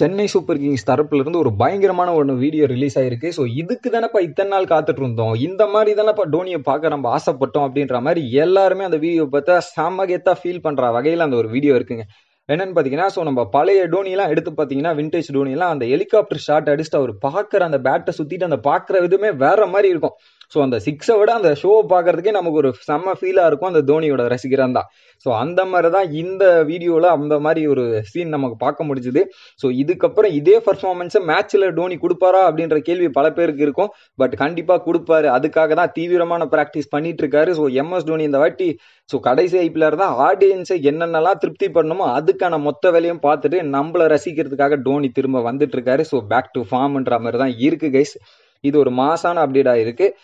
Chennai super Kings இருந்து ஒரு பயங்கரமான ஒன்று வீடியோ ரிலீஸ் ஆயிருக்கு ஸோ இதுக்கு தானேப்பா இத்தனை நாள் காத்துட்டு இருந்தோம் இந்த மாதிரி தானேப்பா டோனியை பார்க்க நம்ம ஆசைப்பட்டோம் அப்படின்ற மாதிரி எல்லாருமே அந்த வீடியோ பார்த்தா செம்ம ஃபீல் பண்ணுற வகையில் அந்த ஒரு வீடியோ இருக்குங்க என்னன்னு பார்த்தீங்கன்னா ஸோ நம்ம பழைய டோனியெல்லாம் எடுத்து பார்த்தீங்கன்னா விண்டேஜ் டோனியெல்லாம் அந்த ஹெலிகாப்டர் ஷாட் அடிச்சுட்டு அவர் பார்க்குற அந்த பேட்டை சுற்றிட்டு அந்த பார்க்குற விதமே வேற மாதிரி இருக்கும் ஸோ அந்த சிக்ஸை விட அந்த ஷோவை பார்க்கறதுக்கே நமக்கு ஒரு செம்ம ஃபீலாக இருக்கும் அந்த தோனியோட ரசிகராக தான் ஸோ அந்த மாதிரி தான் இந்த வீடியோவில் அந்த மாதிரி ஒரு சீன் நமக்கு பார்க்க முடிஞ்சுது ஸோ இதுக்கப்புறம் இதே பர்ஃபார்மன்ஸை மேட்ச்சில் டோனி கொடுப்பாரா அப்படின்ற கேள்வி பல பேருக்கு இருக்கும் பட் கண்டிப்பாக கொடுப்பாரு அதுக்காக தான் தீவிரமான ப்ராக்டிஸ் பண்ணிட்டு இருக்காரு ஸோ எம்எஸ் டோனி இந்த வாட்டி ஸோ கடைசி ஐபிஎல் தான் ஆடியன்ஸை என்னென்னலாம் திருப்தி பண்ணணுமோ அதுக்கான மொத்த வேலையும் பார்த்துட்டு நம்மளை ரசிக்கிறதுக்காக டோனி திரும்ப வந்துட்டு இருக்காரு ஸோ பேக் டு ஃபார்ம்ன்ற மாதிரி தான் இருக்கு கைஸ் இது ஒரு மாசான அப்டேட் ஆயிருக்கு